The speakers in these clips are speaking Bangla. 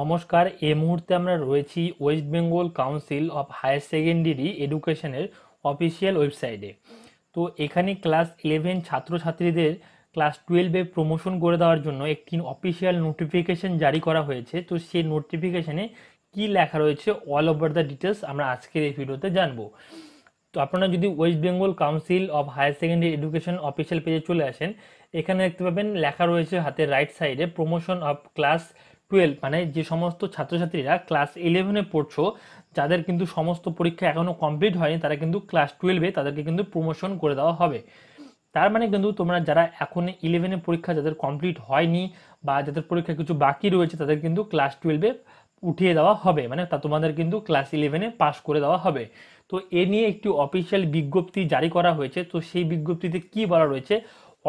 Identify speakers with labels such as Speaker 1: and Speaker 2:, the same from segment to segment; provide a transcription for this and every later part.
Speaker 1: নমস্কার এ মুহূর্তে আমরা রয়েছি West Bengal Council of Higher Secondary এডুকেশনের অফিসিয়াল ওয়েবসাইটে তো এখানে ক্লাস ইলেভেন ছাত্রছাত্রীদের ক্লাস টুয়েলভে প্রমোশন করে দেওয়ার জন্য একটি অফিসিয়াল নোটিফিকেশন জারি করা হয়েছে তো সেই নোটিফিকেশানে কি লেখা রয়েছে অল ওভার দ্য ডিটেলস আমরা আজকের এই ভিডিওতে জানবো তো আপনারা যদি West Bengal Council of Higher Secondary Education official পেজে চলে আসেন এখানে দেখতে পাবেন লেখা রয়েছে হাতের রাইট সাইডে প্রমোশন অফ ক্লাস টুয়েলভ মানে যে সমস্ত ছাত্রছাত্রীরা ক্লাস ইলেভেনে পড়ছো যাদের কিন্তু সমস্ত পরীক্ষা এখনও কমপ্লিট হয়নি তারা কিন্তু ক্লাস টুয়েলভে তাদেরকে কিন্তু প্রমোশন করে দেওয়া হবে তার মানে কিন্তু তোমরা যারা এখন ইলেভেনে পরীক্ষা যাদের কমপ্লিট হয়নি বা যাদের পরীক্ষা কিছু বাকি রয়েছে তাদের কিন্তু ক্লাস টুয়েলভে উঠিয়ে দেওয়া হবে মানে তা তোমাদের কিন্তু ক্লাস ইলেভেনে পাশ করে দেওয়া হবে তো এ নিয়ে একটি অফিসিয়াল বিজ্ঞপ্তি জারি করা হয়েছে তো সেই বিজ্ঞপ্তিতে কি বলা রয়েছে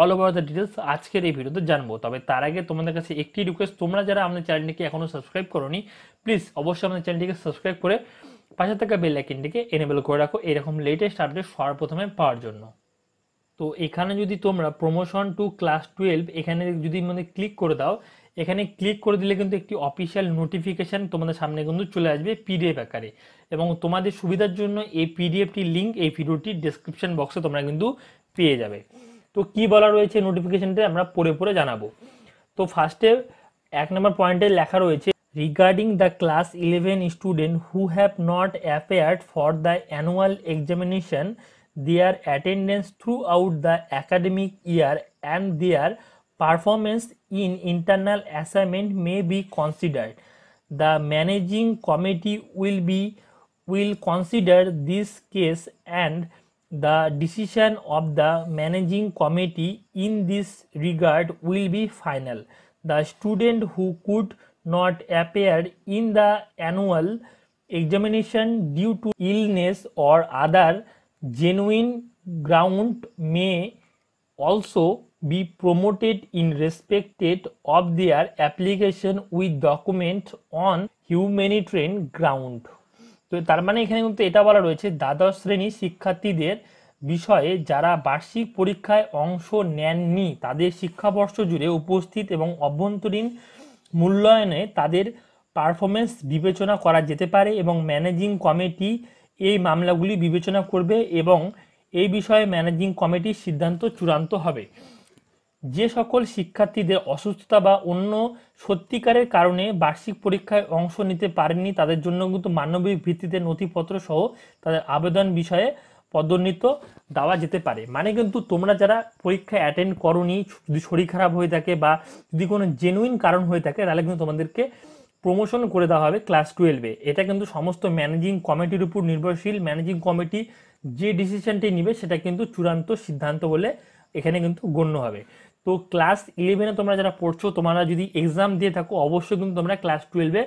Speaker 1: অল ওভার দ্য ডিটেলস আজকের এই ভিডিওতে জানবো তবে তার আগে তোমাদের কাছে একটি রিকোয়েস্ট তোমরা যারা আমাদের চ্যানেলটিকে এখনও সাবস্ক্রাইব করোনি প্লিজ অবশ্যই আমাদের চ্যানেলটিকে সাবস্ক্রাইব করে পাশে থাকা বেল আইকনটিকে এনেবেল করে রাখো এরকম লেটেস্ট আপডেট সবার প্রথমে পাওয়ার জন্য তো এখানে যদি তোমরা প্রমোশন টু ক্লাস টুয়েলভ এখানে যদি মানে ক্লিক করে দাও এখানে ক্লিক করে দিলে কিন্তু একটি অফিসিয়াল নোটিফিকেশান তোমাদের সামনে কিন্তু চলে আসবে পিডিএফ আকারে এবং তোমাদের সুবিধার জন্য এই পিডিএফটির লিঙ্ক এই ভিডিওটি ডিসক্রিপশান বক্সে তোমরা কিন্তু পেয়ে যাবে তো কি বলা রয়েছে নোটিফিকেশনটা আমরা পড়ে পড়ে জানাবো তো ফার্স্টে এক নম্বর পয়েন্টে লেখা রয়েছে regarding the class eleven student who have not appeared for the annual examination their attendance throughout the academic year and their performance in internal assignment may be considered the managing committee will be will consider this case and the decision of the managing committee in this regard will be final. The student who could not appear in the annual examination due to illness or other genuine ground may also be promoted in respect of their application with document on humanitarian ground. তো তার মানে এখানে কিন্তু এটা বলা রয়েছে দ্বাদশ শ্রেণী শিক্ষার্থীদের বিষয়ে যারা বার্ষিক পরীক্ষায় অংশ নেননি তাদের শিক্ষাবর্ষ জুড়ে উপস্থিত এবং অভ্যন্তরীণ মূল্যায়নে তাদের পারফরমেন্স বিবেচনা করা যেতে পারে এবং ম্যানেজিং কমিটি এই মামলাগুলি বিবেচনা করবে এবং এই বিষয়ে ম্যানেজিং কমিটির সিদ্ধান্ত চূড়ান্ত হবে যে সকল শিক্ষার্থীদের অসুস্থতা বা অন্য সত্যিকারের কারণে বার্ষিক পরীক্ষায় অংশ নিতে পারেননি তাদের জন্য কিন্তু মানবিক ভিত্তিতে নথিপত্র সহ তাদের আবেদন বিষয়ে পদোন্নীত দেওয়া যেতে পারে মানে কিন্তু তোমরা যারা পরীক্ষা অ্যাটেন্ড করনি যদি শরীর খারাপ হয়ে থাকে বা যদি কোনো জেনুইন কারণ হয়ে থাকে তাহলে কিন্তু তোমাদেরকে প্রমোশন করে দেওয়া হবে ক্লাস টুয়েলভে এটা কিন্তু সমস্ত ম্যানেজিং কমিটির উপর নির্ভরশীল ম্যানেজিং কমিটি যে ডিসিশনটি নেবে সেটা কিন্তু চূড়ান্ত সিদ্ধান্ত বলে এখানে কিন্তু গণ্য হবে তো ক্লাস ইলেভেনে তোমরা যারা পড়ছো তোমরা যদি এক্সাম দিয়ে থাকো অবশ্যই কিন্তু তোমরা ক্লাস টুয়েলভে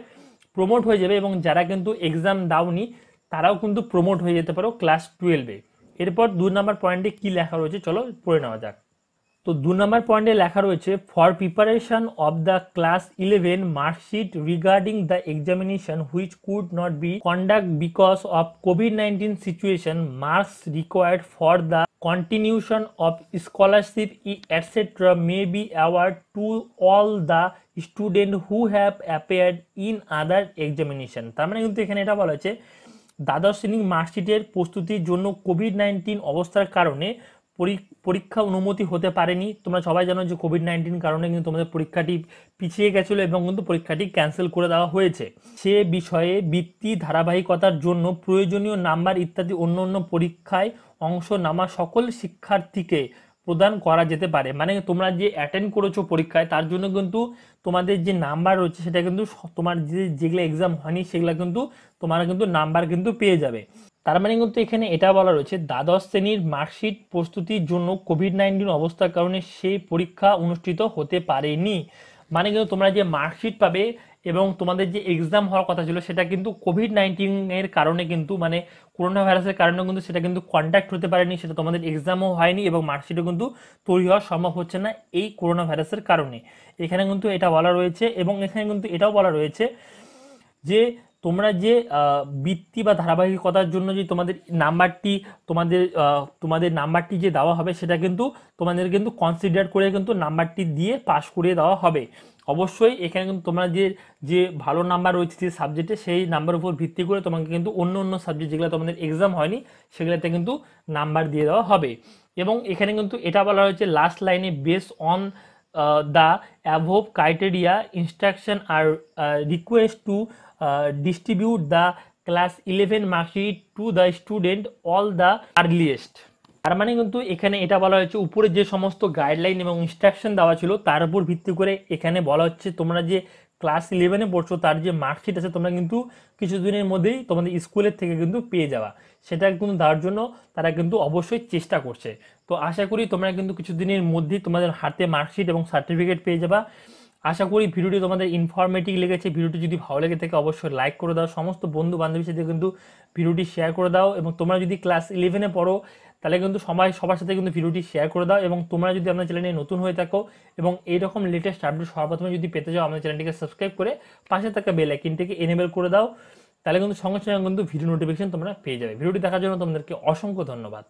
Speaker 1: প্রমোট হয়ে যাবে এবং যারা কিন্তু এক্সাম দাওনি তারাও কিন্তু প্রমোট হয়ে যেতে পারো ক্লাস টুয়েলভে এরপর দু নম্বর পয়েন্টে কী লেখা রয়েছে চলো পড়ে নেওয়া যাক তো দু নম্বর পয়েন্টে লেখা রয়েছে for preparation of the class eleven marksheet regarding the examination which could not be conduct because of COVID nineteen situation marks required for the continuation continuation scholarship ই etcetera may be awarded to all the student who have appeared in other examination তার মানে কিন্তু এখানে এটা বলা হয়েছে দ্বাদশ শ্রেণী মার্কশিটের প্রস্তুতির জন্য কোভিড নাইন্টিন অবস্থার কারণে পরীক্ষা অনুমতি হতে পারেনি তোমরা সবাই জানো যে কোভিড নাইন্টিন কারণে কিন্তু তোমাদের পরীক্ষাটি পিছিয়ে গেছিলো এবং কিন্তু পরীক্ষাটি ক্যান্সেল করে দেওয়া হয়েছে সে বিষয়ে বৃত্তি ধারাবাহিকতার জন্য প্রয়োজনীয় নাম্বার ইত্যাদি অন্য অন্য পরীক্ষায় অংশ নামা সকল শিক্ষার্থীকে প্রদান করা যেতে পারে মানে তোমরা যে অ্যাটেন্ড করেছো পরীক্ষায় তার জন্য কিন্তু তোমাদের যে নাম্বার রয়েছে সেটা কিন্তু তোমার যে যেগুলো এক্সাম হয়নি সেগুলো কিন্তু তোমার কিন্তু নাম্বার কিন্তু পেয়ে যাবে তার মানে কিন্তু এখানে এটা বলা রয়েছে দ্বাদশ শ্রেণীর মার্কশিট প্রস্তুতির জন্য কোভিড নাইন্টিন অবস্থার কারণে সেই পরীক্ষা অনুষ্ঠিত হতে পারেনি মানে কিন্তু তোমরা যে মার্কশিট পাবে এবং তোমাদের যে এক্সাম হওয়ার কথা ছিল সেটা কিন্তু কোভিড নাইন্টিনের কারণে কিন্তু মানে করোনা ভাইরাসের কারণে কিন্তু সেটা কিন্তু কন্ট্যাক্ট হতে পারেনি সেটা তোমাদের এক্সামও হয়নি এবং মার্কশিটও কিন্তু তৈরি হওয়া সম্ভব হচ্ছে না এই করোনা ভাইরাসের কারণে এখানে কিন্তু এটা বলা রয়েছে এবং এখানে কিন্তু এটাও বলা রয়েছে যে তোমরা যে বৃত্তি বা ধারাবাহিকতার জন্য যে তোমাদের নাম্বারটি তোমাদের তোমাদের নাম্বারটি যে দেওয়া হবে সেটা কিন্তু তোমাদের কিন্তু কনসিডার করে কিন্তু নাম্বারটি দিয়ে পাস করিয়ে দেওয়া হবে অবশ্যই এখানে কিন্তু তোমরা যে যে ভালো নাম্বার রয়েছে যে সাবজেক্টে সেই নাম্বার উপর ভিত্তি করে তোমাকে কিন্তু অন্য অন্য সাবজেক্ট যেগুলো তোমাদের এক্সাম হয়নি সেগুলোতে কিন্তু নাম্বার দিয়ে দেওয়া হবে এবং এখানে কিন্তু এটা বলা হয়েছে লাস্ট লাইনে base on the above criteria instruction are request to distribute the class eleven marksheet to the student all the earliest তার মানে কিন্তু এখানে এটা বলা হয়েছে উপরে যে সমস্ত গাইডলাইন এবং ইনস্ট্রাকশন দেওয়া ছিল তার উপর ভিত্তি করে এখানে বলা হচ্ছে তোমরা যে ক্লাস ইলেভেনে পড়ছো তার যে মার্কশিট আছে তোমরা কিন্তু কিছুদিনের মধ্যেই তোমাদের স্কুলের থেকে কিন্তু পেয়ে যাওয়া সেটা কিন্তু দেওয়ার জন্য তারা কিন্তু অবশ্যই চেষ্টা করছে তো আশা করি তোমরা কিন্তু কিছুদিনের মধ্যেই তোমাদের হাতে মার্কশিট এবং সার্টিফিকেট পেয়ে যাবা আশা করি ভিডিওটি তোমাদের ইনফরমেটিভ লেগেছে ভিডিওটি যদি ভালো লেগে থাকে অবশ্যই লাইক করে দাও সমস্ত বন্ধু বান্ধবীর সাথে কিন্তু ভিডিওটি শেয়ার করে দাও এবং তোমরা যদি ক্লাস ইলেভেনে পড়ো তাহলে কিন্তু সবাই সবার সাথে কিন্তু ভিডিওটি শেয়ার করে দাও এবং তোমরা যদি আপনার চ্যানেলে নতুন হয়ে থাকো এবং এইরকম লেটেস্ট আপডেট সবার প্রথমে যদি পেতে চাও আপনার চ্যানেলটিকে সাবস্ক্রাইব করে পাশে থাকা বেল আইকনটিকে এনেবেল করে দাও তাহলে কিন্তু সঙ্গে সঙ্গে কিন্তু ভিডিও নোটিফিকেশন তোমরা পেয়ে যাবে ভিডিওটি দেখার জন্য তোমাদেরকে অসংখ্য ধন্যবাদ